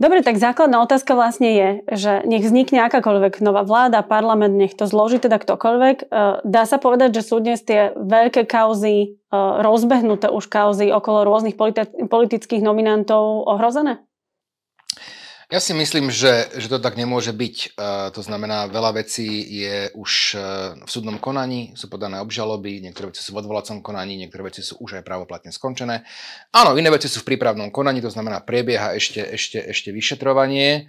Dobre, tak základná otázka vlastne je, že nech vznikne akákoľvek nová vláda, parlament, nech to zloží teda ktokoľvek. E, dá sa povedať, že sú dnes tie veľké kauzy, e, rozbehnuté už kauzy okolo rôznych politi- politických nominantov ohrozené? Ja si myslím, že, že to tak nemôže byť. Uh, to znamená, veľa vecí je už uh, v súdnom konaní, sú podané obžaloby, niektoré veci sú v odvolacom konaní, niektoré veci sú už aj právoplatne skončené. Áno, iné veci sú v prípravnom konaní, to znamená, prebieha ešte, ešte, ešte vyšetrovanie.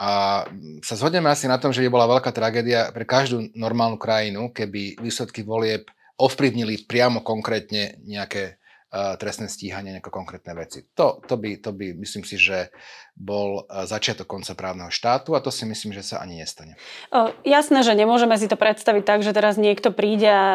A sa zhodneme asi na tom, že by bola veľká tragédia pre každú normálnu krajinu, keby výsledky volieb ovplyvnili priamo konkrétne nejaké uh, trestné stíhanie, nejaké konkrétne veci. To, to, by, to by, myslím si, že bol eh, začiatok konca právneho štátu a to si myslím, že sa ani nestane. O, jasné, že nemôžeme si to predstaviť tak, že teraz niekto príde a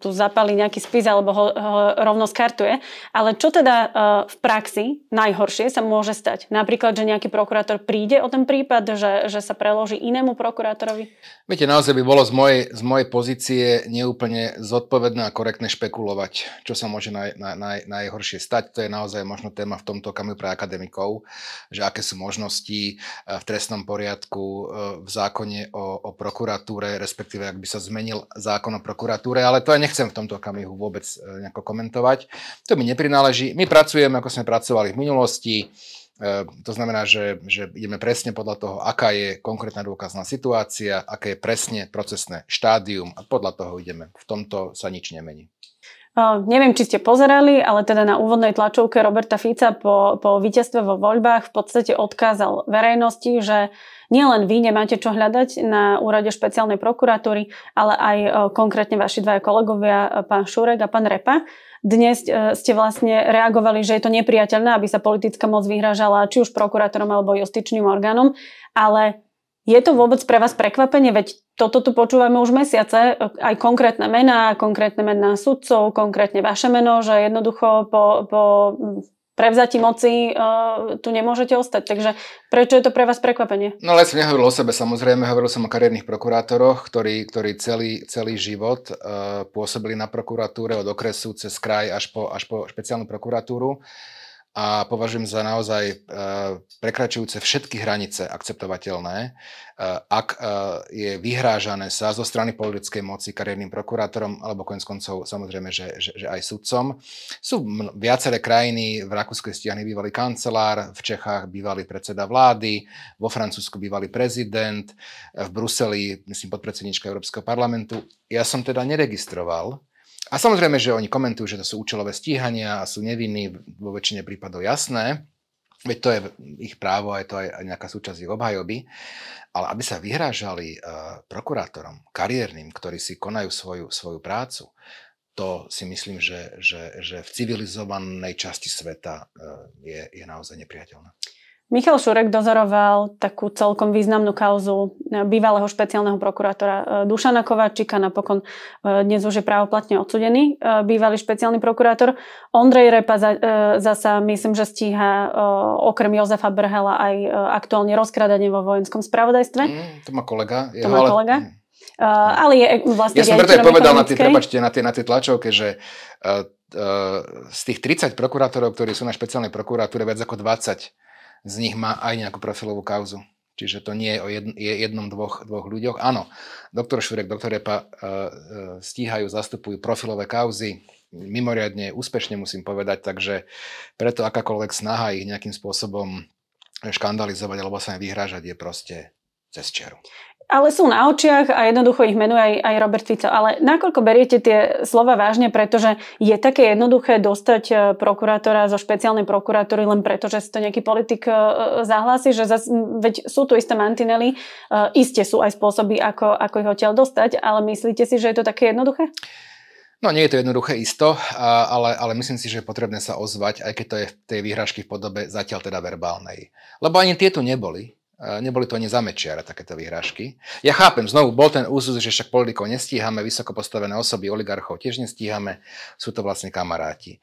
tu zapali nejaký spis alebo ho, ho rovno skartuje. Ale čo teda eh, v praxi najhoršie sa môže stať? Napríklad, že nejaký prokurátor príde o ten prípad, že, že sa preloží inému prokurátorovi? Viete, naozaj by bolo z mojej, z mojej pozície neúplne zodpovedné a korektné špekulovať, čo sa môže naj, naj, naj, najhoršie stať. To je naozaj možno téma v tomto kamiu pre akademikov, že že aké sú možnosti eh, v trestnom poriadku, eh, v zákone o, o prokuratúre, respektíve ak by sa zmenil zákon o prokuratúre, ale to ja nechcem v tomto okamihu vôbec eh, nejako komentovať. To mi neprináleží. My pracujeme, ako sme pracovali v minulosti, to znamená, že, že ideme presne podľa toho, aká je konkrétna dôkazná situácia, aké je presne procesné štádium a podľa toho ideme. V tomto sa nič nemení. Neviem, či ste pozerali, ale teda na úvodnej tlačovke Roberta Fica po, po víťazstve vo voľbách v podstate odkázal verejnosti, že nielen vy nemáte čo hľadať na úrade špeciálnej prokuratúry, ale aj konkrétne vaši dvaja kolegovia, e, pán Šurek a pán Repa. Dnes e, ste vlastne reagovali, že je to nepriateľné, aby sa politická moc vyhražala či už prokurátorom alebo justičným orgánom, ale je to vôbec pre vás prekvapenie, veď toto tu počúvame už mesiace, aj konkrétne mená, konkrétne mená sudcov, konkrétne vaše meno, že jednoducho po, po prevzati moci uh, tu nemôžete ostať. Takže prečo je to pre vás prekvapenie? No ale ja som nehovoril o sebe samozrejme, hovoril som o kariérnych prokurátoroch, ktorí, ktorí celý, celý život uh, pôsobili na prokuratúre od okresu cez kraj až po, až po špeciálnu prokuratúru. Uh, a považujem za naozaj eh, prekračujúce všetky hranice akceptovateľné, eh, ak eh, je vyhrážané sa zo strany politickej moci kariérnym prokurátorom alebo konec koncov samozrejme, že, že, že aj sudcom. Sú viaceré krajiny, v Rakúskej stiahne bývalý kancelár, v Čechách bývalý predseda vlády, vo Francúzsku bývalý prezident, v Bruseli, myslím, podpredsednička Európskeho parlamentu. Ja som teda neregistroval a samozrejme, že oni komentujú, že to sú účelové stíhania a sú nevinní, vo väčšine prípadov jasné, veď to je ich právo a je to aj nejaká súčasť ich obhajoby, ale aby sa vyhrážali eh, prokurátorom, kariérnym, ktorí si konajú svoju, svoju prácu, to si myslím, že, že, že v civilizovanej časti sveta eh, je, je naozaj nepriateľné. Michal Šurek dozoroval takú celkom významnú kauzu e, bývalého špeciálneho prokurátora e, Dušana Kovačika, napokon e, dnes už je právoplatne odsudený bývalý špeciálny prokurátor. Ondrej Repa zasa myslím, že stíha okrem Jozefa Brhela aj aktuálne rozkradanie vo vojenskom spravodajstve. Mm, to má kolega. Jeho, to má ale... kolega. Uh, ale je vlastne... Ja som preto aj povedal na tie, prepačte, na tie, na tie tlačovke, že uh, z tých 30 prokurátorov, ktorí sú na špeciálnej prokuratúre, viac ako 20 z nich má aj nejakú profilovú kauzu. Čiže to nie je o jedn, jednom, dvoch, dvoch ľuďoch. Áno, doktor Šurek, doktor Repa e, e, stíhajú, zastupujú profilové kauzy, mimoriadne úspešne musím povedať, takže preto akákoľvek snaha ich nejakým spôsobom škandalizovať alebo sa im vyhrážať je proste cez čeru ale sú na očiach a jednoducho ich menuje aj, aj Robert Fico. Ale nakoľko beriete tie slova vážne, pretože je také jednoduché dostať e, prokurátora zo špeciálnej prokuratúry len preto, že si to nejaký politik e, e, zahlási, že zas, veď sú tu isté mantinely, iste sú aj spôsoby, ako, ako ich odtiaľ dostať, ale myslíte si, že je to také jednoduché? No nie je to jednoduché isto, ale, ale myslím si, že je potrebné sa ozvať, aj keď to je v tej výhražky v podobe zatiaľ teda verbálnej. Lebo ani tie tu neboli neboli to ani zamečiare takéto vyhrážky. Ja chápem, znovu bol ten úzus, že však politikov nestíhame, vysoko postavené osoby, oligarchov tiež nestíhame, sú to vlastne kamaráti.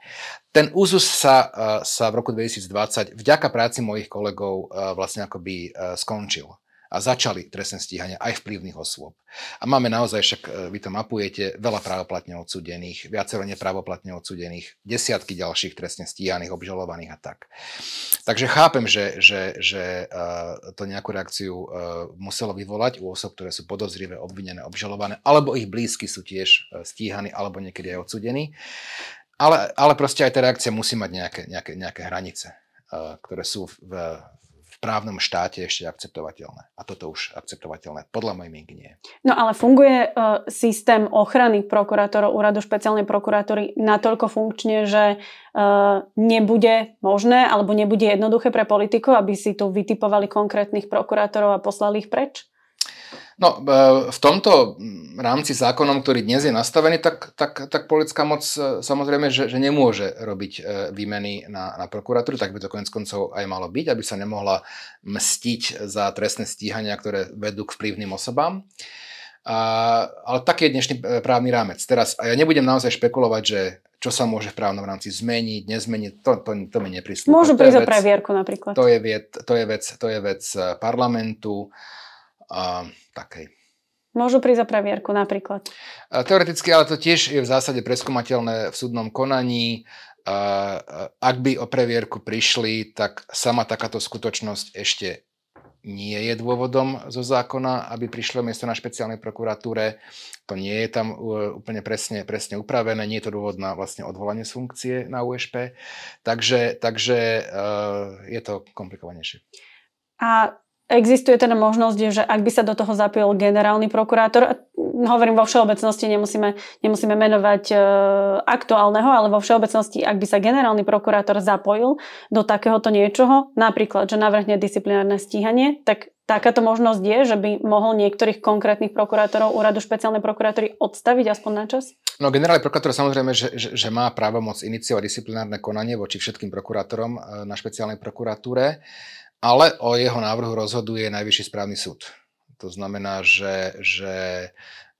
Ten úzus sa, e, sa v roku 2020 vďaka práci mojich kolegov e, vlastne akoby e, skončil a začali trestné stíhania aj vplyvných osôb. A máme naozaj, však e, vy to mapujete, veľa právoplatne odsudených, viacero neprávoplatne odsudených, desiatky ďalších trestne stíhaných, obžalovaných a tak. Takže chápem, že, že, že e, to nejakú reakciu e, muselo vyvolať u osob, ktoré sú podozrivé, obvinené, obžalované, alebo ich blízky sú tiež stíhaní, alebo niekedy aj odsudení. Ale, ale proste aj tá reakcia musí mať nejaké, nejaké, nejaké hranice, ktoré sú v, v právnom štáte ešte akceptovateľné. A toto už akceptovateľné podľa mojej mienky nie. No ale funguje uh, systém ochrany prokurátorov úradu špeciálnej prokuratúry natoľko funkčne, že uh, nebude možné alebo nebude jednoduché pre politikov, aby si tu vytipovali konkrétnych prokurátorov a poslali ich preč? No, e, v tomto rámci zákonom, ktorý dnes je nastavený, tak, tak, tak politická moc e, samozrejme, že, že nemôže robiť e, výmeny na, na prokuratúru, tak by to konec koncov aj malo byť, aby sa nemohla mstiť za trestné stíhania, ktoré vedú k vplyvným osobám. A, ale taký je dnešný právny rámec. Teraz, a ja nebudem naozaj špekulovať, že čo sa môže v právnom rámci zmeniť, nezmeniť, to, to, to mi neprislúcha. Môžu prísť o previerku napríklad. To je, vec, to, je vec, to je vec parlamentu. A, takej. Môžu prísť za previerku napríklad. Teoreticky, ale to tiež je v zásade preskúmateľné v súdnom konaní. Ak by o previerku prišli, tak sama takáto skutočnosť ešte nie je dôvodom zo zákona, aby prišlo miesto na špeciálnej prokuratúre. To nie je tam úplne presne, presne upravené, nie je to dôvod na vlastne odvolanie z funkcie na USP. Takže, takže e, je to komplikovanejšie. A Existuje teda možnosť, že ak by sa do toho zapojil generálny prokurátor, hovorím vo všeobecnosti, nemusíme, nemusíme menovať e, aktuálneho, ale vo všeobecnosti, ak by sa generálny prokurátor zapojil do takéhoto niečoho, napríklad, že navrhne disciplinárne stíhanie, tak takáto možnosť je, že by mohol niektorých konkrétnych prokurátorov úradu špeciálnej prokurátory odstaviť aspoň na čas? No generálny prokurátor samozrejme, že, že, že má právomoc iniciovať disciplinárne konanie voči všetkým prokurátorom e, na špeciálnej prokuratúre ale o jeho návrhu rozhoduje Najvyšší správny súd. To znamená, že, že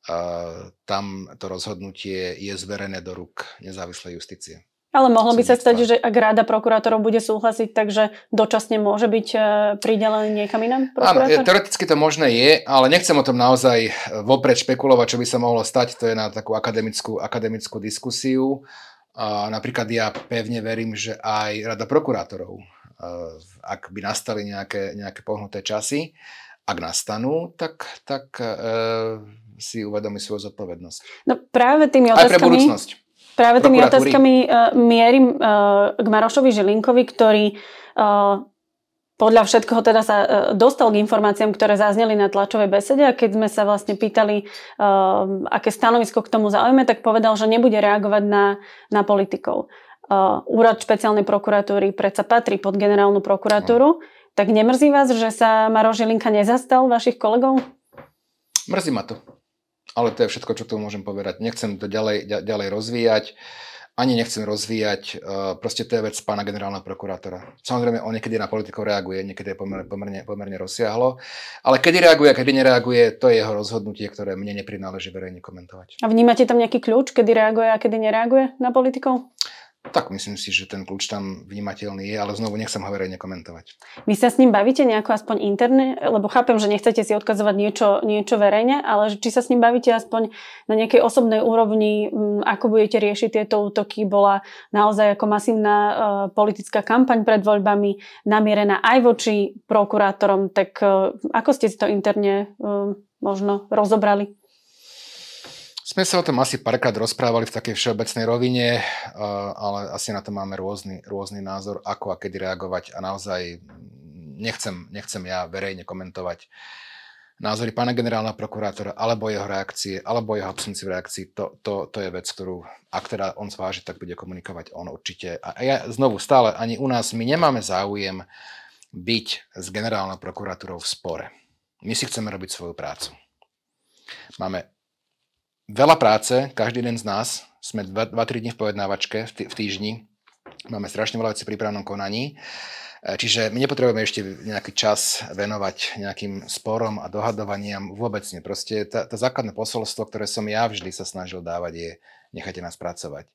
uh, tam to rozhodnutie je zverené do rúk nezávislej justície. Ale mohlo by sa stať, že ak rada prokurátorov bude súhlasiť, takže dočasne môže byť e, pridelený niekam inám Áno, teoreticky to možné je, ale nechcem o tom naozaj e, vopred špekulovať, čo by sa mohlo stať. To je na takú akademickú, akademickú diskusiu. A napríklad ja pevne verím, že aj rada prokurátorov Eh, ak by nastali nejaké, nejaké pohnuté časy, ak nastanú, tak, tak e, si uvedomí svoju zodpovednosť. No práve tými otázkami... Aj pre budúcnosť. Práve tými otázkami uh, mierim uh, k Marošovi Žilinkovi, ktorý uh, podľa všetkoho teda sa dostal k informáciám, ktoré zazneli na tlačovej besede a keď sme sa vlastne pýtali, aké stanovisko k tomu zaujme, tak povedal, že nebude reagovať na, na politikov úrad špeciálnej prokuratúry predsa patrí pod generálnu prokuratúru, tak nemrzí vás, že sa Maro Žilinka nezastal vašich kolegov? Mrzí ma to. Ale to je všetko, čo tu môžem povedať. Nechcem to ďalej, ďalej rozvíjať. Ani nechcem rozvíjať. Proste to je vec pána generálna prokurátora. Samozrejme, on niekedy na politikov reaguje, niekedy je pomerne, pomerne, pomerne rozsiahlo. Ale kedy reaguje kedy nereaguje, to je jeho rozhodnutie, ktoré mne neprináleží verejne komentovať. A vnímate tam nejaký kľúč, kedy reaguje a kedy nereaguje na politikov? Uh, tak myslím si, že ten kľúč tam vnímateľný je, ale znovu nechcem ho verejne komentovať. Vy sa s ním bavíte nejako aspoň interne? Lebo chápem, že nechcete si odkazovať niečo, niečo verejne, ale či sa s ním bavíte aspoň na nejakej osobnej úrovni, mm, ako budete riešiť tieto útoky, bola naozaj ako masívna eh, politická kampaň pred voľbami namierená aj voči prokurátorom, tak eh, ako ste si to interne eh, možno rozobrali? Sme sa o tom asi párkrát rozprávali v takej všeobecnej rovine, eh, ale asi na to máme rôzny, rôzny názor, ako a kedy reagovať a naozaj mm, nechcem, nechcem ja verejne komentovať názory pána generálna prokurátora, alebo jeho reakcie, alebo jeho v reakcii, to, to, to je vec, ktorú, ak teda on zváži, tak bude komunikovať on určite. A ja znovu stále, ani u nás, my nemáme záujem byť s generálnou prokuratúrou v spore. My si chceme robiť svoju prácu. Máme veľa práce, každý jeden z nás, sme 2-3 dní v pojednávačke v, tý, v týždni, máme strašne veľa vecí pri konaní, e, čiže my nepotrebujeme ešte nejaký čas venovať nejakým sporom a dohadovaniam, vôbec nie. Proste to základné posolstvo, ktoré som ja vždy sa snažil dávať, je nechajte nás pracovať.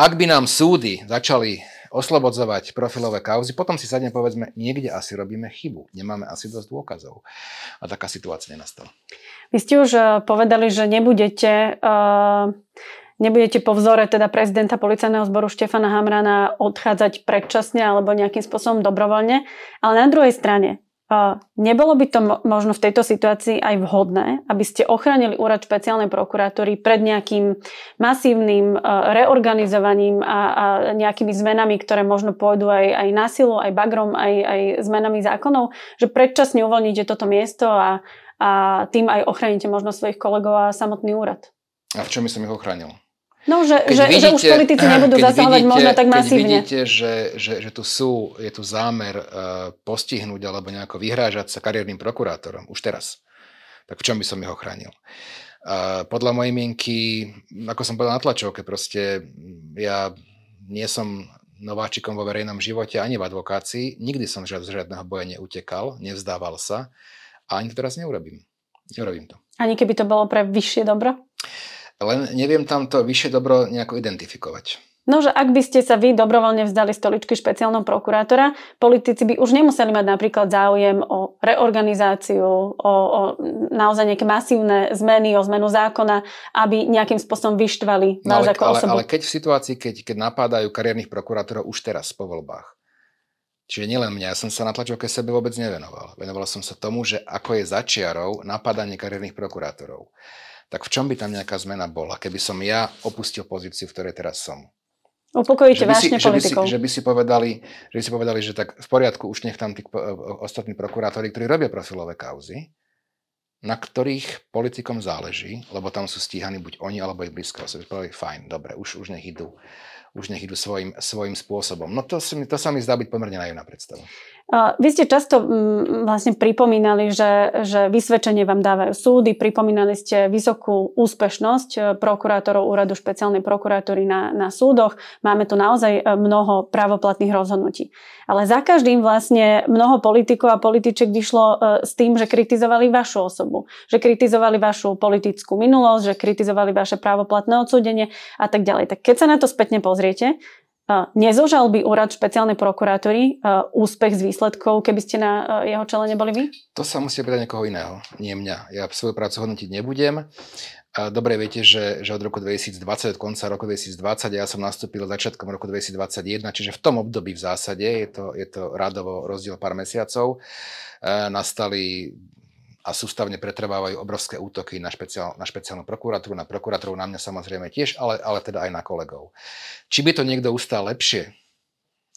Ak by nám súdy začali oslobodzovať profilové kauzy, potom si sadne povedzme, niekde asi robíme chybu, nemáme asi dosť dôkazov. A taká situácia nenastala. Vy ste už eh, povedali, že nebudete, uh, nebudete po vzore teda prezidenta policajného zboru Štefana Hamrana odchádzať predčasne alebo nejakým spôsobom dobrovoľne, ale na druhej strane Nebolo by to možno v tejto situácii aj vhodné, aby ste ochránili úrad špeciálnej prokuratúry pred nejakým masívnym e, reorganizovaním a, a nejakými zmenami, ktoré možno pôjdu aj, aj na silu, aj bagrom, aj, aj zmenami zákonov, že predčasne uvoľníte toto miesto a, a tým aj ochránite možno svojich kolegov a samotný úrad. A v čom by som ich ochránil? No, že, keď že, vidíte, že už politici nebudú zasahovať možno tak masívne. Keď vidíte, že, že, že tu sú, je tu zámer uh, postihnúť alebo nejako vyhrážať sa kariérnym prokurátorom už teraz, tak v čom by som jeho chránil? Uh, eh, podľa mojej mienky, ako som povedal na tlačovke, proste mm, ja nie som nováčikom vo verejnom živote ani v advokácii, nikdy som z žiadneho boja neutekal, nevzdával sa a ani to teraz neurobím. Neurobím to. Ani keby to bolo pre vyššie dobro? Len neviem tam to vyššie dobro nejako identifikovať. No, že ak by ste sa vy dobrovoľne vzdali stoličky špeciálneho prokurátora, politici by už nemuseli mať napríklad záujem o reorganizáciu, o, o naozaj nejaké masívne zmeny, o zmenu zákona, aby nejakým spôsobom vyštvali no, ale, ako ale, osobu. Ale keď v situácii, keď, keď napádajú kariérnych prokurátorov už teraz po voľbách, Čiže nielen mňa, ja som sa na tlačovke sebe vôbec nevenoval. Venoval som sa tomu, že ako je začiarov napadanie kariérnych prokurátorov tak v čom by tam nejaká zmena bola, keby som ja opustil pozíciu, v ktorej teraz som? Upokojíte vášne politikov. Že by, si, že by, si povedali, že by si povedali, že tak v poriadku, už nech tam tí eh, ostatní prokurátori, ktorí robia profilové kauzy, na ktorých politikom záleží, lebo tam sú stíhaní buď oni alebo ich blízko osoby. Povedali, fajn, dobre, už, už nech idú už nech idú svojim, svojim spôsobom. No to, to sa mi zdá byť pomerne naivná predstava. Vy ste často vlastne pripomínali, že, že vysvedčenie vám dávajú súdy, pripomínali ste vysokú úspešnosť e, prokurátorov úradu špeciálnej prokuratúry na, na súdoch. Máme tu naozaj e, mnoho právoplatných rozhodnutí. Ale za každým vlastne mnoho politikov a političiek vyšlo e, s tým, že kritizovali vašu osobu, že kritizovali vašu politickú minulosť, že kritizovali vaše právoplatné odsúdenie a tak ďalej. Tak keď sa na to spätne pozrieme, pozriete, Nezožal by úrad špeciálnej prokurátory úspech z výsledkov, keby ste na jeho čele neboli vy? To sa musí pýtať niekoho iného, nie mňa. Ja svoju prácu hodnotiť nebudem. Dobre viete, že, že od roku 2020, od konca roku 2020, ja som nastúpil začiatkom roku 2021, čiže v tom období v zásade, je to, je to radovo rozdiel pár mesiacov, nastali a sústavne pretrvávajú obrovské útoky na, špeciál, na špeciálnu prokuratúru, na prokuratúru, na mňa samozrejme tiež, ale, ale teda aj na kolegov. Či by to niekto ustal lepšie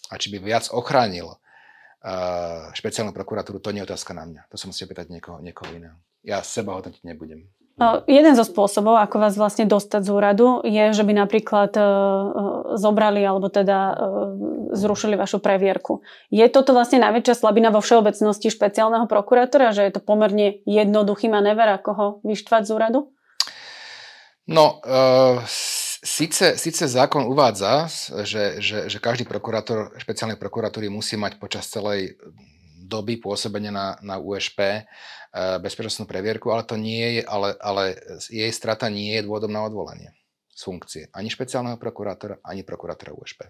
a či by viac ochránil uh, špeciálnu prokuratúru, to nie je otázka na mňa. To som musel pýtať niekoho, niekoho iného. Ja seba hodnotiť nebudem. No, jeden zo spôsobov, ako vás vlastne dostať z úradu, je, že by napríklad e, e, zobrali alebo teda e, zrušili vašu previerku. Je toto vlastne najväčšia slabina vo všeobecnosti špeciálneho prokurátora, že je to pomerne jednoduchý manéver, ako ho vyštvať z úradu? No, e, síce, síce zákon uvádza, že, že, že každý prokurátor špeciálnej prokuratúry musí mať počas celej doby pôsobenia na, na USP eh, bezpečnostnú previerku, ale to nie je, ale, ale jej strata nie je dôvodom na odvolanie z funkcie ani špeciálneho prokurátora, ani prokurátora USP.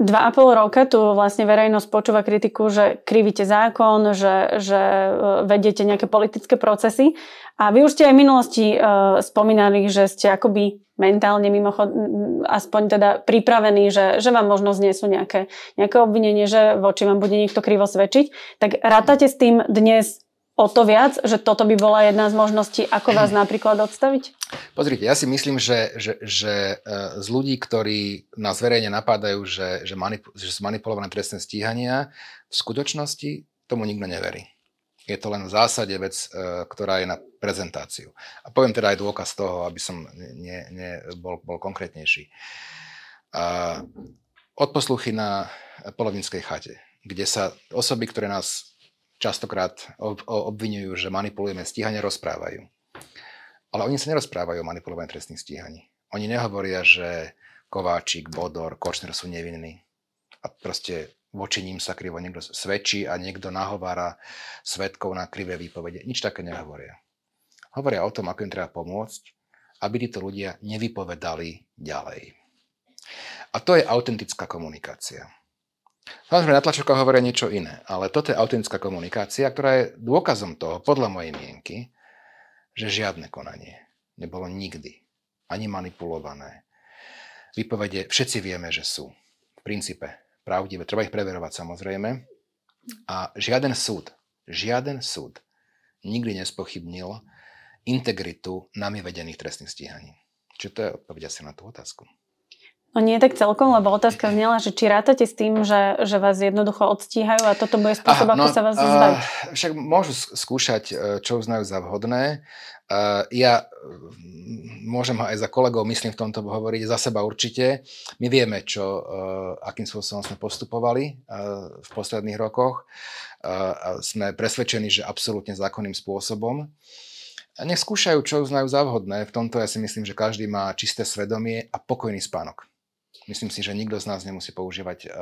Dva a pol roka tu vlastne verejnosť počúva kritiku, že krivíte zákon, že, že e, vedete nejaké politické procesy. A vy už ste aj v minulosti uh, spomínali, že ste akoby mentálne mimochod, aspoň teda pripravení, že, že vám možno znesú nejaké, nejaké obvinenie, že voči vám bude niekto krivo svedčiť. Tak rátate s tým dnes o to viac, že toto by bola jedna z možností, ako vás napríklad odstaviť? Pozrite, ja si myslím, že, že, že e, z ľudí, ktorí nás verejne napadajú, že, že, manipu- že sú manipulované trestné stíhania, v skutočnosti tomu nikto neverí. Je to len v zásade vec, e, ktorá je na prezentáciu. A poviem teda aj dôkaz toho, aby som ne, ne, bol, bol konkrétnejší. A odposluchy na polovinskej chate, kde sa osoby, ktoré nás častokrát obvinujú, že manipulujeme stíhanie, rozprávajú. Ale oni sa nerozprávajú o manipulovaní trestných stíhaní. Oni nehovoria, že Kováčik, Bodor, Kočner sú nevinní. A proste voči ním sa krivo niekto svedčí a niekto nahovára svetkov na krivé výpovede. Nič také nehovoria. Hovoria o tom, ako im treba pomôcť, aby títo ľudia nevypovedali ďalej. A to je autentická komunikácia. Samozrejme, na tlačovkách hovoria niečo iné, ale toto je autentická komunikácia, ktorá je dôkazom toho, podľa mojej mienky, že žiadne konanie nebolo nikdy ani manipulované. Výpovede všetci vieme, že sú v princípe pravdivé, treba ich preverovať samozrejme. A žiaden súd, žiaden súd nikdy nespochybnil integritu nami vedených trestných stíhaní. Čiže to je odpoveď asi na tú otázku. No nie tak celkom, lebo otázka znela, že či rátate s tým, že, že vás jednoducho odstíhajú a toto bude spôsob, ah, no, ako sa vás zbaviť. Však môžu skúšať, e, čo uznajú za vhodné. E, ja môžem aj za kolegov, myslím v tomto hovoriť, za seba určite. My vieme, čo, e, akým spôsobom sme postupovali v posledných rokoch. Sme presvedčení, že absolútne zákonným spôsobom. Nech skúšajú, čo uznajú za vhodné. V tomto ja si myslím, že každý má čisté svedomie a pokojný spánok. Myslím si, že nikto z nás nemusí používať eh,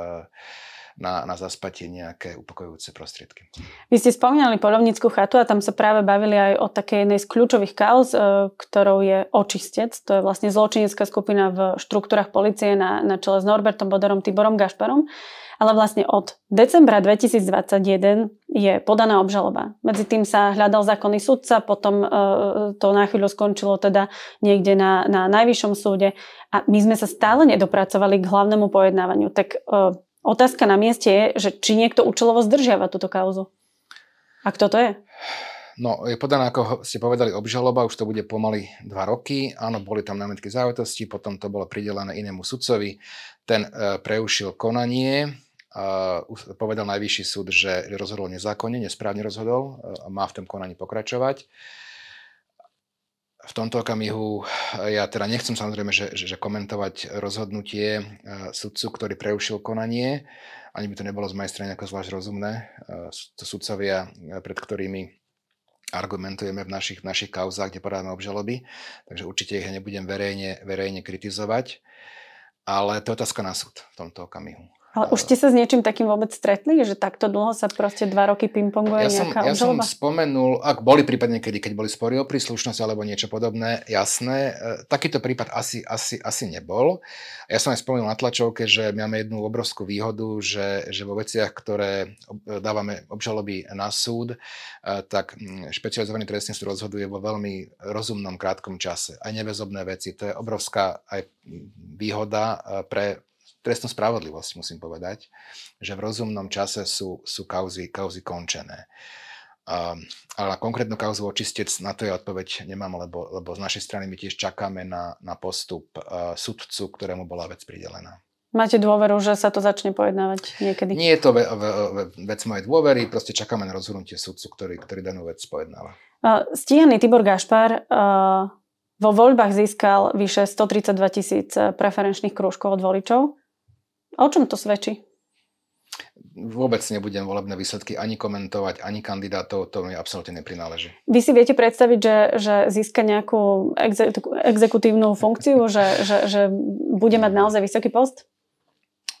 na, na zaspatie nejaké upokojujúce prostriedky. Vy ste spomínali polovnícku chatu a tam sa práve bavili aj o takej jednej z kľúčových kauz, e, ktorou je očistec. To je vlastne zločinecká skupina v štruktúrach policie na, na čele s Norbertom Bodorom, Tiborom Gašparom. Ale vlastne od decembra 2021 je podaná obžaloba. Medzi tým sa hľadal zákonný sudca, potom e, to na chvíľu skončilo teda niekde na, na najvyššom súde a my sme sa stále nedopracovali k hlavnému pojednávaniu. Tak e, Otázka na mieste je, že či niekto účelovo zdržiava túto kauzu. A kto to je? No, je podaná, ako ste povedali, obžaloba, už to bude pomaly dva roky. Áno, boli tam námietky závetosti, potom to bolo pridelené inému sudcovi. Ten e, preušil konanie, e, povedal najvyšší súd, že rozhodol nezákonne, nesprávne rozhodol e, má v tom konaní pokračovať v tomto okamihu eh, ja teda nechcem samozrejme, že, že, že komentovať rozhodnutie eh, sudcu, ktorý preušil konanie. Ani by to nebolo z mojej strany ako zvlášť rozumné. Eh, to sudcovia, pred ktorými argumentujeme v našich, našich kauzách, kde podáme obžaloby, takže určite ich nebudem verejne, verejne kritizovať. Ale to je otázka na súd v tomto okamihu. Ale už ste sa s niečím takým vôbec stretli, že takto dlho sa proste dva roky pingponguje ja nejaká Ja som spomenul, ak boli prípadne kedy, keď boli spory o príslušnosť alebo niečo podobné, jasné, e, takýto prípad asi, asi, asi nebol. Ja som aj spomenul na tlačovke, že my máme jednu obrovskú výhodu, že, že vo veciach, ktoré dávame obžaloby na súd, e, tak mm, špecializovaný trestný súd rozhoduje vo veľmi rozumnom krátkom čase. Aj nevezobné veci, to je obrovská aj výhoda e, pre trestnú spravodlivosť, musím povedať, že v rozumnom čase sú, sú kauzy, kauzy končené. Um, ale konkrétnu kauzu očistec na to ja odpoveď nemám, lebo, lebo z našej strany my tiež čakáme na, na postup uh, sudcu, ktorému bola vec pridelená. Máte dôveru, že sa to začne pojednávať niekedy? Nie je to ve, ve, ve, vec mojej dôvery, proste čakáme na rozhodnutie sudcu, ktorý, ktorý danú vec pojednáva. Uh, stíhaný Tibor Gašpar uh, vo voľbách získal vyše 132 tisíc preferenčných krúžkov od voličov. A o čom to svedčí? Vôbec nebudem volebné výsledky ani komentovať, ani kandidátov, to mi absolútne neprináleží. Vy si viete predstaviť, že, že získa nejakú exekutívnu funkciu, že, že, že bude mať naozaj vysoký post?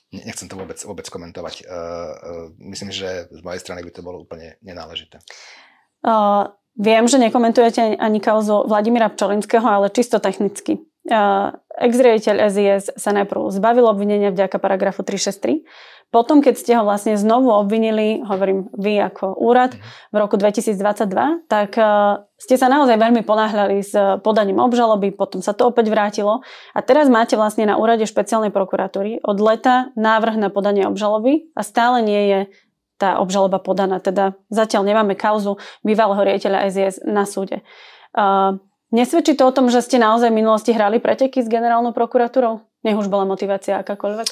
Nechcem to vôbec, vôbec komentovať. Uh, uh, myslím, že z mojej strany by to bolo úplne nenáležité. Uh, viem, že nekomentujete ani kauzu Vladimíra Pčolinského, ale čisto technicky. Uh, Ex-riaditeľ SIS sa najprv zbavil obvinenia vďaka paragrafu 363. Potom, keď ste ho vlastne znovu obvinili, hovorím vy ako úrad, v roku 2022, tak e, ste sa naozaj veľmi ponáhľali s e, podaním obžaloby, potom sa to opäť vrátilo a teraz máte vlastne na úrade špeciálnej prokuratúry od leta návrh na podanie obžaloby a stále nie je tá obžaloba podaná. Teda zatiaľ nemáme kauzu bývalého riaditeľa SIS na súde. Uh, Nesvedčí to o tom, že ste naozaj v minulosti hrali preteky s generálnou prokuratúrou? Nech už bola motivácia akákoľvek?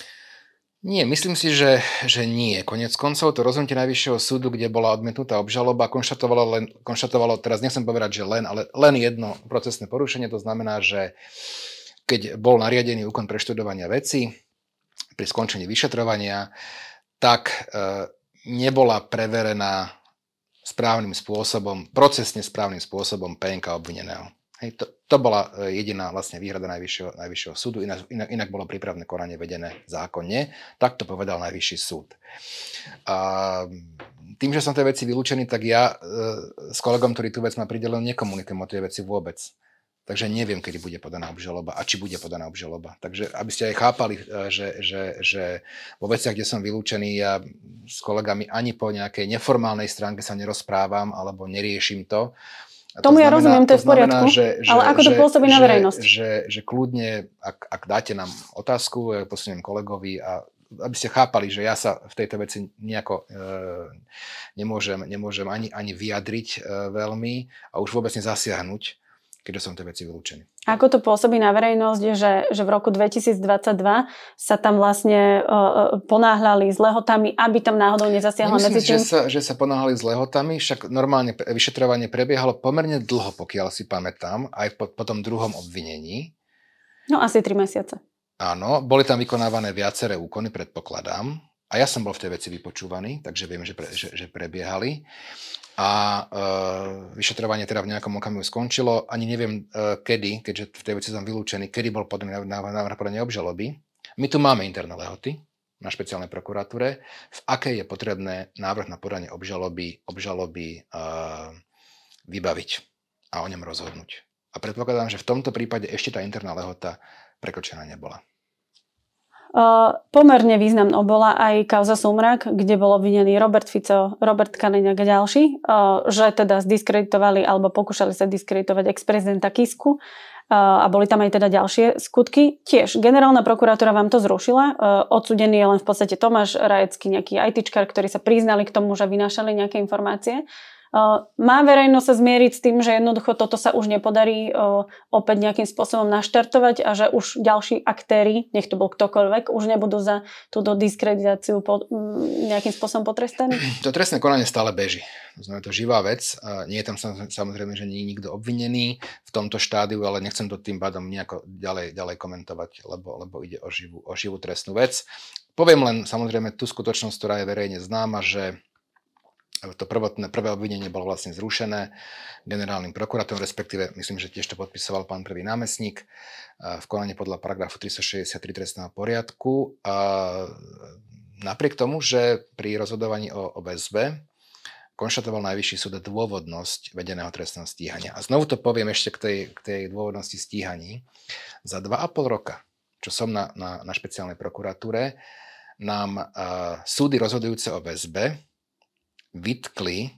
Nie, myslím si, že, že nie. Konec koncov to rozhodnutie Najvyššieho súdu, kde bola odmietnutá obžaloba, konštatovalo, len, konštatovalo teraz nechcem povedať, že len, ale len jedno procesné porušenie. To znamená, že keď bol nariadený úkon preštudovania veci pri skončení vyšetrovania, tak e, nebola preverená správnym spôsobom, procesne správnym spôsobom PNK obvineného. Hej, to, to bola e, jediná vlastne výhrada Najvyššieho, najvyššieho súdu, inak, inak, inak bolo prípravné konanie vedené zákonne, tak to povedal Najvyšší súd. A tým, že som tej veci vylúčený, tak ja e, s kolegom, ktorý tú vec ma pridelil, nekomunikujem o tej veci vôbec. Takže neviem, kedy bude podaná obžaloba a či bude podaná obžaloba. Takže aby ste aj chápali, e, že, že, že vo veciach, kde som vylúčený, ja s kolegami ani po nejakej neformálnej stránke sa nerozprávam alebo neriešim to a Tomu to znamená, ja rozumiem, to, je v poriadku, znamená, že, že, ale ako to že, pôsobí na verejnosť? Že, že, že kľudne, ak, ak dáte nám otázku, ja posuniem kolegovi a aby ste chápali, že ja sa v tejto veci nejako e, nemôžem, nemôžem ani, ani vyjadriť e, veľmi a už vôbec nezasiahnuť keďže som tie veci vylúčený. Ako to pôsobí na verejnosť, že, že v roku 2022 sa tam vlastne uh, ponáhľali s lehotami, aby tam náhodou nezasiahla Myslím, medzi tým? Že sa, že sa ponáhľali s lehotami, však normálne vyšetrovanie prebiehalo pomerne dlho, pokiaľ si pamätám, aj po, po tom druhom obvinení. No asi 3 mesiace. Áno, boli tam vykonávané viaceré úkony, predpokladám. A ja som bol v tej veci vypočúvaný, takže viem, že, pre, že, že prebiehali a e, vyšetrovanie teda v nejakom okamihu skončilo. Ani neviem e, kedy, keďže v tej veci som vylúčený, kedy bol podaný návrh podania obžaloby. My tu máme interné lehoty na špeciálnej prokuratúre, v akej je potrebné návrh na podanie obžaloby, obžaloby e, vybaviť a o ňom rozhodnúť. A predpokladám, že v tomto prípade ešte tá interná lehota prekočená nebola pomerne významnou bola aj kauza Sumrak, kde bol obvinený Robert Fico, Robert Kaliňák a ďalší, že teda zdiskreditovali alebo pokúšali sa diskreditovať ex-prezidenta Kisku a boli tam aj teda ďalšie skutky. Tiež generálna prokurátora vám to zrušila. Odsudený je len v podstate Tomáš Rajecký, nejaký ITčkar, ktorí sa priznali k tomu, že vynášali nejaké informácie. Má verejnosť sa zmieriť s tým, že jednoducho toto sa už nepodarí opäť nejakým spôsobom naštartovať a že už ďalší aktéry, nech to bol ktokoľvek, už nebudú za túto diskreditáciu nejakým spôsobom potrestaní? To trestné konanie stále beží. To znamená, to živá vec. Nie je tam samozrejme, že nie je nikto obvinený v tomto štádiu, ale nechcem to tým pádom nejako ďalej, ďalej komentovať, lebo, lebo ide o živú, o živú trestnú vec. Poviem len samozrejme tú skutočnosť, ktorá je verejne známa, že to prvotné, prvé obvinenie bolo vlastne zrušené generálnym prokurátorom, respektíve myslím, že tiež to podpisoval pán prvý námestník v konaní podľa paragrafu 363 trestného poriadku. A napriek tomu, že pri rozhodovaní o OBSB konštatoval najvyšší súd dôvodnosť vedeného trestného stíhania. A znovu to poviem ešte k tej, k tej dôvodnosti stíhaní. Za 2,5 roka, čo som na, na, na špeciálnej prokuratúre, nám uh, súdy rozhodujúce o väzbe vytkli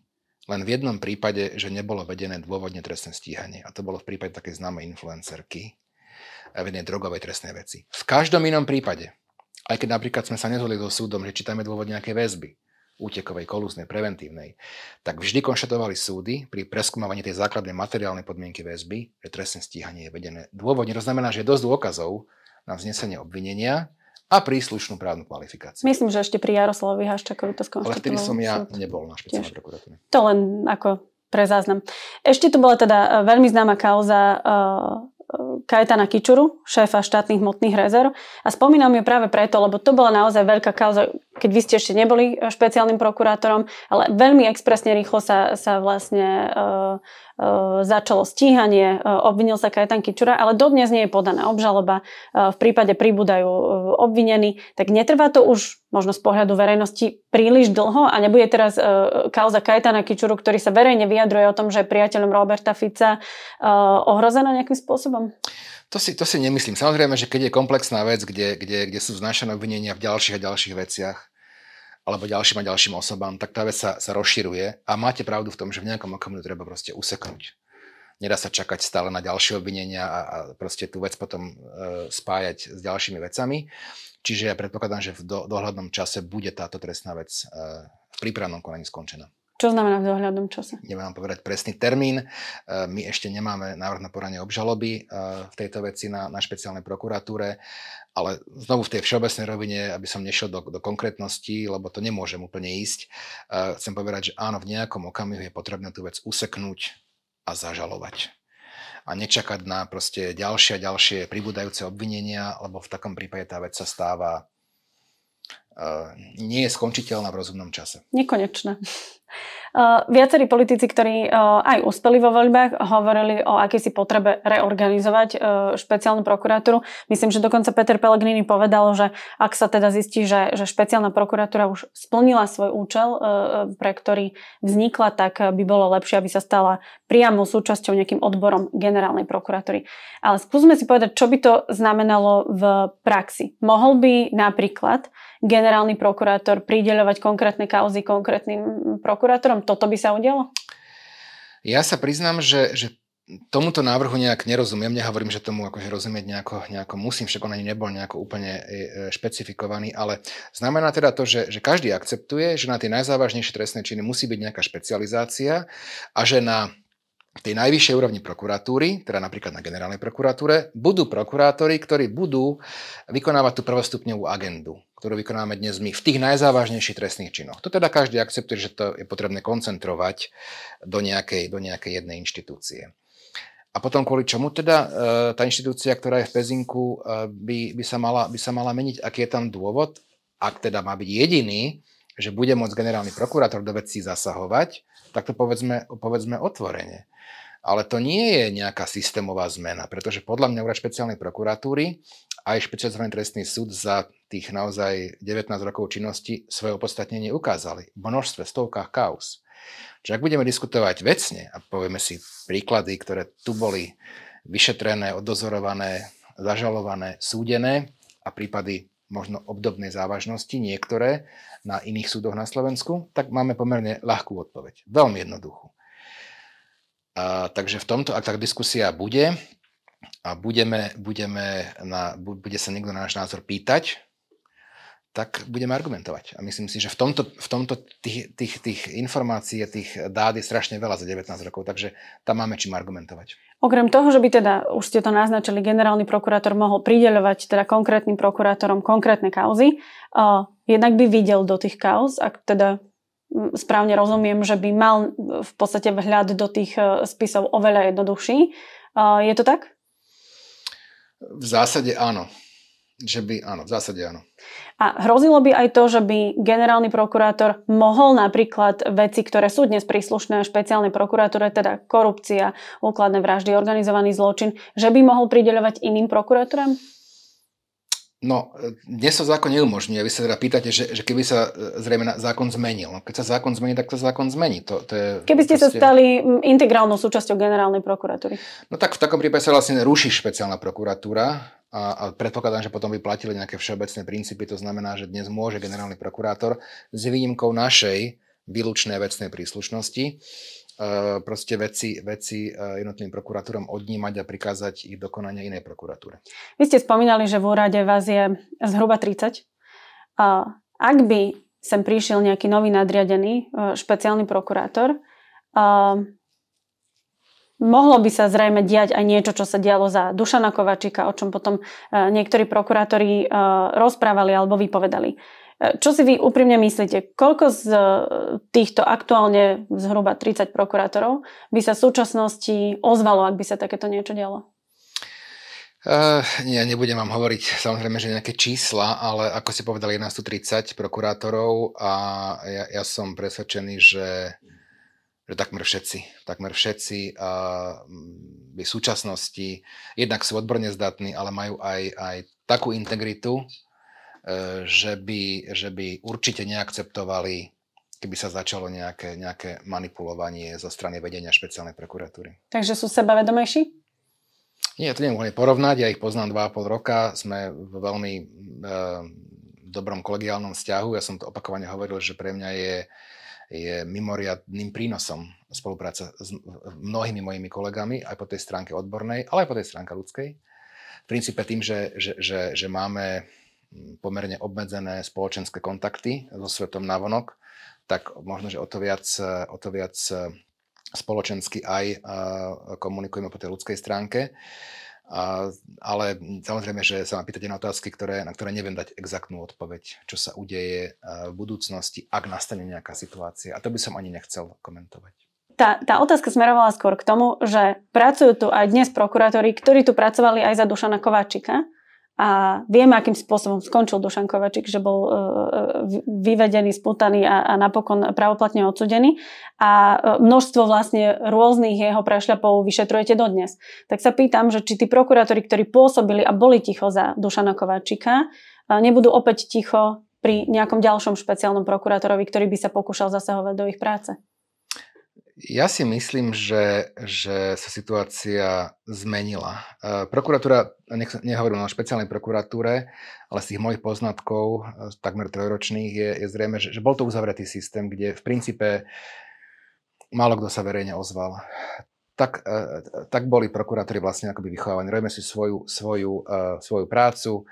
len v jednom prípade, že nebolo vedené dôvodne trestné stíhanie. A to bolo v prípade takej známej influencerky eh, v jednej drogovej trestnej veci. V každom inom prípade, aj keď napríklad sme sa nezhodli so súdom, že čítame dôvod nejaké väzby, útekovej, kolúznej, preventívnej, tak vždy konštatovali súdy pri preskúmavaní tej základnej materiálnej podmienky väzby, že trestné stíhanie je vedené dôvodne. To znamená, že je dosť dôkazov na vznesenie obvinenia a príslušnú právnu kvalifikáciu. Myslím, že ešte pri Jaroslavovi Haščakovi to skonštatoval. Ale vtedy som ja súd. nebol na špeciálnej prokuratúre. To len ako pre záznam. Ešte tu bola teda e, veľmi známa kauza uh, e, e, Kajtana Kičuru, šéfa štátnych hmotných rezerv. A spomínam ju práve preto, lebo to bola naozaj veľká kauza, keď vy ste ešte neboli e, špeciálnym prokurátorom, ale veľmi expresne rýchlo sa, sa vlastne e, e, začalo stíhanie, e, obvinil sa Kajetan Kičura, ale dodnes nie je podaná obžaloba. e, v prípade príbudajú e, obvinení, tak netrvá to už možno z pohľadu verejnosti príliš dlho a nebude teraz e, kauza Kajetana Kičuru, ktorý sa verejne vyjadruje o tom, že je priateľom Roberta Fica e, ohrozená nejakým spôsobom? To si, to si nemyslím. Samozrejme, že keď je komplexná vec, kde, kde, kde sú znašené obvinenia v ďalších a ďalších veciach, alebo ďalším a ďalším osobám, tak tá vec sa, sa rozširuje a máte pravdu v tom, že v nejakom okamihu treba proste useknúť. Nedá sa čakať stále na ďalšie obvinenia a, a proste tú vec potom e, spájať s ďalšími vecami. Čiže ja predpokladám, že v do, dohľadnom čase bude táto trestná vec e, v prípravnom konaní skončená. Čo znamená v dohľadnom čase? Nemám povedať presný termín. E, my ešte nemáme návrh na poranie obžaloby e, v tejto veci na, na špeciálnej prokuratúre, ale znovu v tej všeobecnej rovine, aby som nešiel do, do konkrétnosti, lebo to nemôžem úplne ísť, e, chcem povedať, že áno, v nejakom okamihu je potrebné tú vec useknúť a zažalovať a nečakať na proste ďalšie a ďalšie pribúdajúce obvinenia, lebo v takom prípade tá vec sa stáva nie je skončiteľná v rozumnom čase. Nekonečná. Uh, viacerí politici, ktorí uh, aj uspeli vo voľbách, hovorili o akýsi potrebe reorganizovať uh, špeciálnu prokuratúru. Myslím, že dokonca Peter Pellegrini povedal, že ak sa teda zistí, že, že špeciálna prokuratúra už splnila svoj účel, e, pre ktorý vznikla, tak by bolo lepšie, aby sa stala priamo súčasťou nejakým odborom generálnej prokuratúry. Ale skúsme si povedať, čo by to znamenalo v praxi. Mohol by napríklad generálny prokurátor prideľovať konkrétne kauzy konkrétnym prokurátorom? Toto by sa udialo? Ja sa priznám, že, že tomuto návrhu nejak nerozumiem, nehovorím, že tomu akože rozumieť nejako, nejako musím, však on ani nebol nejako úplne e, e, špecifikovaný, ale znamená teda to, že, že každý akceptuje, že na tie najzávažnejšie trestné činy musí byť nejaká špecializácia a že na tej najvyššej úrovni prokuratúry, teda napríklad na generálnej prokuratúre, budú prokurátori, ktorí budú vykonávať tú prvostupňovú agendu ktorú vykonáme dnes my v tých najzávažnejších trestných činoch. To teda každý akceptuje, že to je potrebné koncentrovať do nejakej, do nejakej jednej inštitúcie. A potom kvôli čomu teda e, tá inštitúcia, ktorá je v Pezinku, e, by, by, sa mala, by sa mala meniť? Aký je tam dôvod? Ak teda má byť jediný, že bude môcť generálny prokurátor do vecí zasahovať, tak to povedzme, povedzme otvorene. Ale to nie je nejaká systémová zmena, pretože podľa mňa úrad špeciálnej prokuratúry aj špecializovaný trestný súd za tých naozaj 19 rokov činnosti svoje opodstatnenie ukázali. V množstve, stovkách kaos. Čiže ak budeme diskutovať vecne a povieme si príklady, ktoré tu boli vyšetrené, odozorované, zažalované, súdené a prípady možno obdobnej závažnosti, niektoré na iných súdoch na Slovensku, tak máme pomerne ľahkú odpoveď. Veľmi jednoduchú. A, takže v tomto, ak tak diskusia bude, a budeme, budeme na, bude sa niekto na náš názor pýtať, tak budeme argumentovať. A myslím si, že v tomto, v tomto tých, tých, tých informácií a tých dát je strašne veľa za 19 rokov, takže tam máme čím argumentovať. Okrem toho, že by teda, už ste to naznačili, generálny prokurátor mohol prideľovať teda konkrétnym prokurátorom konkrétne kauzy, uh, jednak by videl do tých kauz, ak teda mm, správne rozumiem, že by mal e, v podstate vhľad do tých e, spisov oveľa jednoduchší. Uh, je to tak? V zásade áno. Že by, áno, v zásade áno. A hrozilo by aj to, že by generálny prokurátor mohol napríklad veci, ktoré sú dnes príslušné špeciálnej prokuratúre, teda korupcia, úkladné vraždy, organizovaný zločin, že by mohol prideľovať iným prokurátorom? No, dnes sa zákon neumožňuje. Vy sa teda pýtate, že, že keby sa e, zrejme zákon zmenil. No, keď sa zákon zmení, tak sa zákon zmení. To, to je keby ste proste... sa stali integrálnou súčasťou generálnej prokuratúry. No tak v takom prípade sa vlastne ruší špeciálna prokuratúra a, a predpokladám, že potom by platili nejaké všeobecné princípy. To znamená, že dnes môže generálny prokurátor s výnimkou našej výlučnej vecnej príslušnosti E, proste veci, veci e, jednotným prokuratúrom odnímať a prikázať ich dokonania inej prokuratúre. Vy ste spomínali, že v úrade vás je zhruba 30. Ak by sem prišiel nejaký nový nadriadený e, špeciálny prokurátor, Mohlo by sa zrejme diať aj niečo, čo sa dialo za Dušana Kovačika, o čom potom niektorí prokurátori rozprávali alebo vypovedali. Čo si vy úprimne myslíte, koľko z e, týchto aktuálne zhruba 30 prokurátorov by sa v súčasnosti ozvalo, ak by sa takéto niečo dialo? Uh, ja nebudem vám hovoriť samozrejme, že nejaké čísla, ale ako si povedal, je nás tu 30 prokurátorov a ja, ja som presvedčený, že, že takmer všetci, takmer všetci uh, v súčasnosti jednak sú odborne zdatní, ale majú aj, aj takú integritu, E, že by, že by určite neakceptovali keby sa začalo nejaké, nejaké manipulovanie zo strany vedenia špeciálnej prokuratúry. Takže sú sebavedomejší? Nie, to nemôžem porovnať. Ja ich poznám 2,5 roka. Sme v veľmi e, dobrom kolegiálnom vzťahu. Ja som to opakovane hovoril, že pre mňa je, je mimoriadným prínosom spolupráca s mnohými mojimi kolegami, aj po tej stránke odbornej, ale aj po tej stránke ľudskej. V princípe tým, že, že, že, že máme pomerne obmedzené spoločenské kontakty so svetom navonok, tak možno, že o to viac, o to viac e, spoločensky aj e, komunikujeme po tej ľudskej stránke. A, ale samozrejme, že sa ma pýtate na otázky, ktoré, na ktoré neviem dať exaktnú odpoveď, čo sa udeje e, v budúcnosti, ak nastane nejaká situácia. A to by som ani nechcel komentovať. Tá, tá otázka smerovala skôr k tomu, že pracujú tu aj dnes prokurátori, ktorí tu pracovali aj za Dušana Kováčika a vieme, akým spôsobom skončil Dušan Kovačik, že bol e, e, vyvedený, spútaný a, a napokon pravoplatne odsudený. A e, množstvo vlastne rôznych jeho prešľapov vyšetrujete dodnes. Tak sa pýtam, že či tí prokurátori, ktorí pôsobili a boli ticho za Dušana Kovačika, nebudú opäť ticho pri nejakom ďalšom špeciálnom prokurátorovi, ktorý by sa pokúšal zasahovať do ich práce. Ja si myslím, že, že sa situácia zmenila. E, prokuratúra, nech, nehovorím o špeciálnej prokuratúre, ale z tých mojich poznatkov, e, takmer trojročných, je, je zrejme, že, že bol to uzavretý systém, kde v princípe málo kto sa verejne ozval tak, e, tak boli prokurátori vlastne akoby vychovávaní. Robíme si svoju, svoju, e, svoju prácu.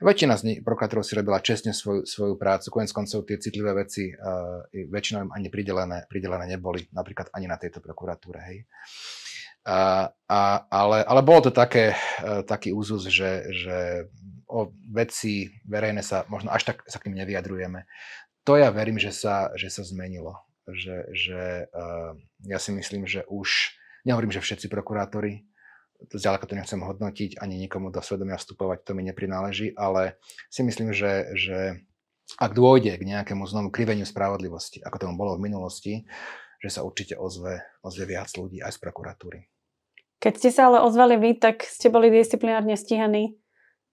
Väčšina z nich, prokurátorov si robila čestne svoju, svoju prácu. Koniec koncov tie citlivé veci uh, väčšinou im ani pridelené, pridelené neboli, napríklad ani na tejto prokuratúre. Hej. A, a, ale, ale bolo to také, uh, taký úzus, že, že o veci verejné sa možno až tak sa k ním nevyjadrujeme. To ja verím, že sa, že sa zmenilo. Že, že uh, ja si myslím, že už Nehovorím, že všetci prokurátori, zďaleka to nechcem hodnotiť, ani nikomu do svedomia vstupovať, to mi neprináleží, ale si myslím, že, že ak dôjde k nejakému znovu kriveniu spravodlivosti, ako tomu bolo v minulosti, že sa určite ozve, ozve viac ľudí aj z prokuratúry. Keď ste sa ale ozvali vy, tak ste boli disciplinárne stíhaní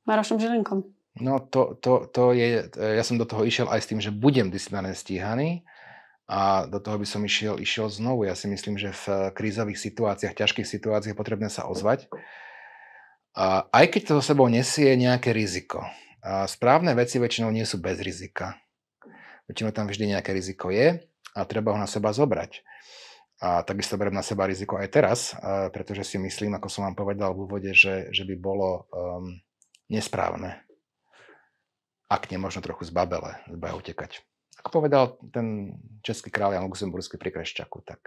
Marošom Žilinkom. No to, to, to je, ja som do toho išiel aj s tým, že budem disciplinárne stíhaný a do toho by som išiel, išiel znovu. Ja si myslím, že v eh, krízových situáciách, ťažkých situáciách je potrebné sa ozvať. A aj keď to so sebou nesie nejaké riziko. A správne veci väčšinou nie sú bez rizika. Väčšinou tam vždy nejaké riziko je a treba ho na seba zobrať. A takisto berem na seba riziko aj teraz, eh, pretože si myslím, ako som vám povedal v úvode, že, že by bolo um, nesprávne, ak nie možno trochu zbabele, zbaja utekať povedal ten český kráľ Jan Luxemburský pri Kreščaku, tak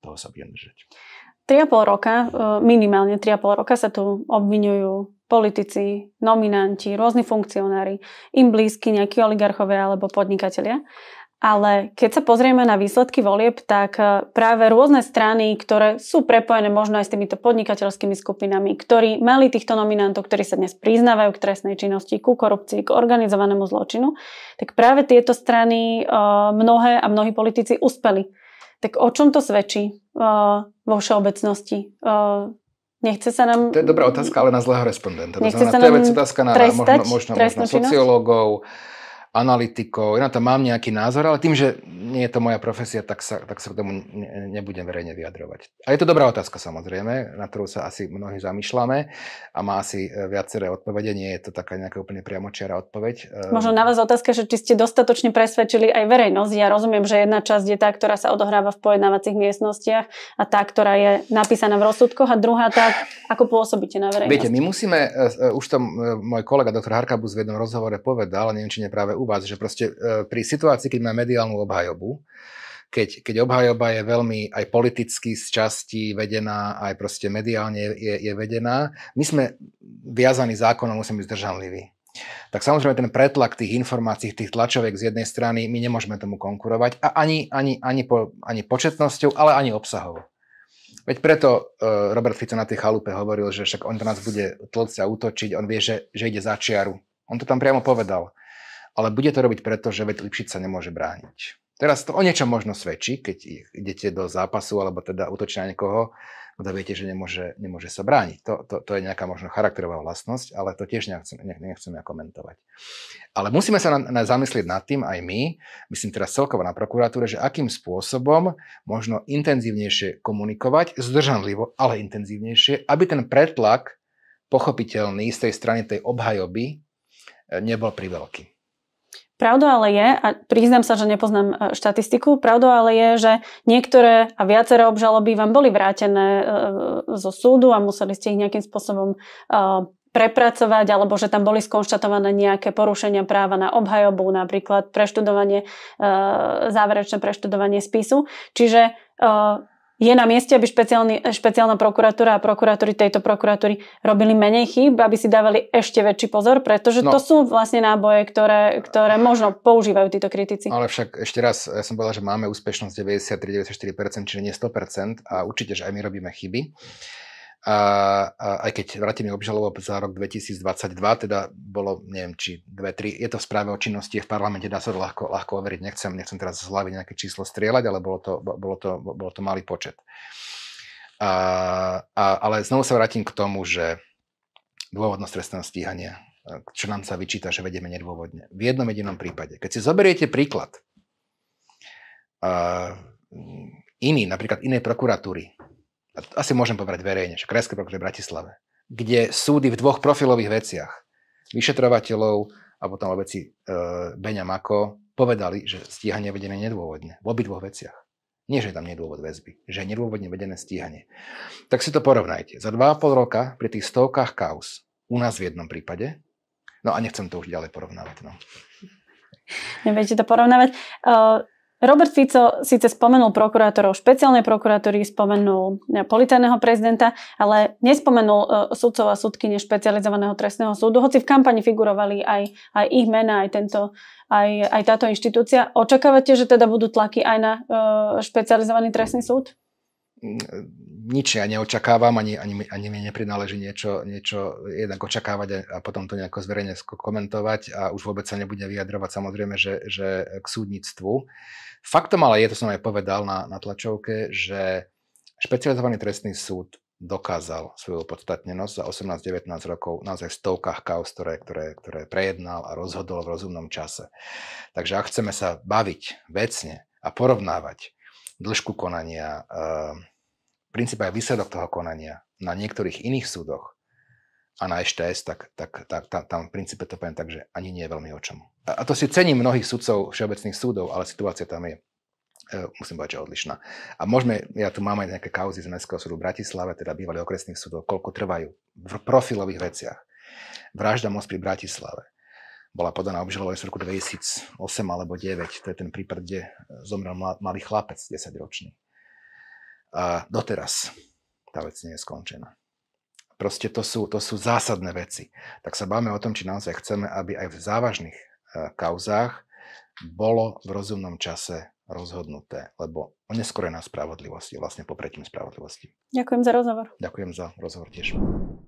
toho sa budem držať. 3,5 roka, e, minimálne 3,5 roka sa tu obvinujú politici, nominanti, rôzni funkcionári, im blízky nejakí oligarchové alebo podnikatelia. Ale keď sa pozrieme na výsledky volieb, tak e, práve rôzne strany, ktoré sú prepojené možno aj s týmito podnikateľskými skupinami, ktorí mali týchto nominantov, ktorí sa dnes priznávajú k trestnej činnosti, ku korupcii, k organizovanému zločinu, tak práve tieto strany e, mnohé a mnohí politici uspeli. Tak o čom to svedčí e, vo všeobecnosti? Nechce sa nám... To je dobrá otázka, ale na zlého respondenta. To, znamená, to je otázka na trestať, možno, možno, možno sociológov, analytikou, ja na to mám nejaký názor, ale tým, že nie je to moja profesia, tak sa, tak sa k tomu ne, nebudem verejne vyjadrovať. A je to dobrá otázka samozrejme, na ktorú sa asi mnohí zamýšľame a má asi e, viaceré odpovede, nie je to taká nejaká úplne priamočiara odpoveď. E, Možno na vás otázka, že či ste dostatočne presvedčili aj verejnosť. Ja rozumiem, že jedna časť je tá, ktorá sa odohráva v pojednávacích miestnostiach a tá, ktorá je napísaná v rozsudkoch a druhá tá, ako pôsobíte na verejnosť. Viete, my musíme, e, už to môj kolega doktor Harkabus v jednom rozhovore povedal, neviem, či nie práve vás, že proste e, pri situácii, keď má mediálnu obhajobu, keď, keď obhajoba je veľmi aj politicky z časti vedená, aj proste mediálne je, je vedená, my sme viazaní zákonom, musíme byť zdržanliví. Tak samozrejme ten pretlak tých informácií, tých tlačoviek z jednej strany, my nemôžeme tomu konkurovať a ani, ani, ani, po, ani početnosťou, ale ani obsahovo. Veď preto uh, Robert Fico na tej chalupe hovoril, že však on na nás bude tlcť a útočiť, on vie, že, že ide za čiaru. On to tam priamo povedal ale bude to robiť preto, že veď Lipšic sa nemôže brániť. Teraz to o niečom možno svedčí, keď idete do zápasu alebo teda útočí na niekoho, kto viete, že nemôže, nemôže sa brániť. To, to, to je nejaká možno charakterová vlastnosť, ale to tiež nechcem, nechcem ja komentovať. Ale musíme sa na, na zamyslieť nad tým aj my, myslím teraz celkovo na prokuratúre, že akým spôsobom možno intenzívnejšie komunikovať, zdržanlivo, ale intenzívnejšie, aby ten pretlak pochopiteľný z tej strany tej obhajoby eh, nebol priveľký. Pravda ale je, a priznám sa, že nepoznám e, štatistiku, pravdou ale je, že niektoré a viaceré obžaloby vám boli vrátené e, e, zo súdu a museli ste ich nejakým spôsobom prepracovať, alebo že tam boli skonštatované nejaké porušenia práva na obhajobu, napríklad preštudovanie, záverečné preštudovanie spisu. Čiže je na mieste, aby špeciálna prokuratúra a prokurátory tejto prokuratúry robili menej chýb, aby si dávali ešte väčší pozor, pretože no. to sú vlastne náboje, ktoré, ktoré možno používajú títo kritici. Ale však ešte raz, ja som povedal, že máme úspešnosť 93-94%, čiže nie 100% a určite, že aj my robíme chyby a, a aj keď vrátený obžalobu za rok 2022, teda bolo, neviem, či 2-3, je to v správe o činnosti v parlamente, dá sa to ľahko, ľahko overiť, nechcem, nechcem teraz z hlavy nejaké číslo strieľať, ale bolo to, bolo to, bolo to malý počet. A, a, ale znovu sa vrátim k tomu, že dôvodnosť trestného stíhania, čo nám sa vyčíta, že vedeme nedôvodne. V jednom jedinom prípade. Keď si zoberiete príklad uh, iný, napríklad inej prokuratúry, asi môžem povedať verejne, že Krajské prokuratúry v Bratislave, kde súdy v dvoch profilových veciach vyšetrovateľov a potom o veci e, Beňa Mako povedali, že stíhanie je vedené nedôvodne v obidvoch veciach. Nie, že je tam nedôvod väzby, že je nedôvodne vedené stíhanie. Tak si to porovnajte. Za 2,5 roka pri tých stovkách kaus, u nás v jednom prípade, no a nechcem to už ďalej porovnávať. No. Neviete to porovnávať. Uh Robert Fico síce spomenul prokurátorov špeciálnej prokurátory spomenul policajného prezidenta, ale nespomenul e, sudcov a súdkyne špecializovaného trestného súdu, hoci v kampani figurovali aj, aj ich mená, aj, tento, aj, aj táto inštitúcia. Očakávate, že teda budú tlaky aj na e, špecializovaný trestný súd? nič ja neočakávam, ani, ani, ani mi neprináleží niečo, niečo jednak očakávať a potom to nejako zverejne komentovať a už vôbec sa nebude vyjadrovať samozrejme, že, že k súdnictvu. Faktom ale je, to som aj povedal na, na tlačovke, že špecializovaný trestný súd dokázal svoju podstatnenosť za 18-19 rokov naozaj v stovkách kaos, ktoré, ktoré, ktoré prejednal a rozhodol v rozumnom čase. Takže ak chceme sa baviť vecne a porovnávať dĺžku konania, v eh, princípe aj výsledok toho konania na niektorých iných súdoch a na STS, tak, tak, tak tam, tam v princípe to poviem tak, že ani nie je veľmi o čom. A to si cením mnohých sudcov, všeobecných súdov, ale situácia tam je eh, musím povedať, že odlišná. A môžeme, ja tu mám aj nejaké kauzy z Mestského súdu v Bratislave, teda bývalých okresných súdov, koľko trvajú v profilových veciach. Vražda most pri Bratislave bola podaná obžaloba v roku 2008 alebo 2009, To je ten prípad, kde zomrel malý chlapec, 10-ročný. A doteraz tá vec nie je skončená. Proste to sú, to sú zásadné veci. Tak sa báme o tom, či naozaj chceme, aby aj v závažných e, kauzách bolo v rozumnom čase rozhodnuté, lebo oneskorená spravodlivosť je vlastne popretím spravodlivosti. Ďakujem za rozhovor. Ďakujem za rozhovor tiež.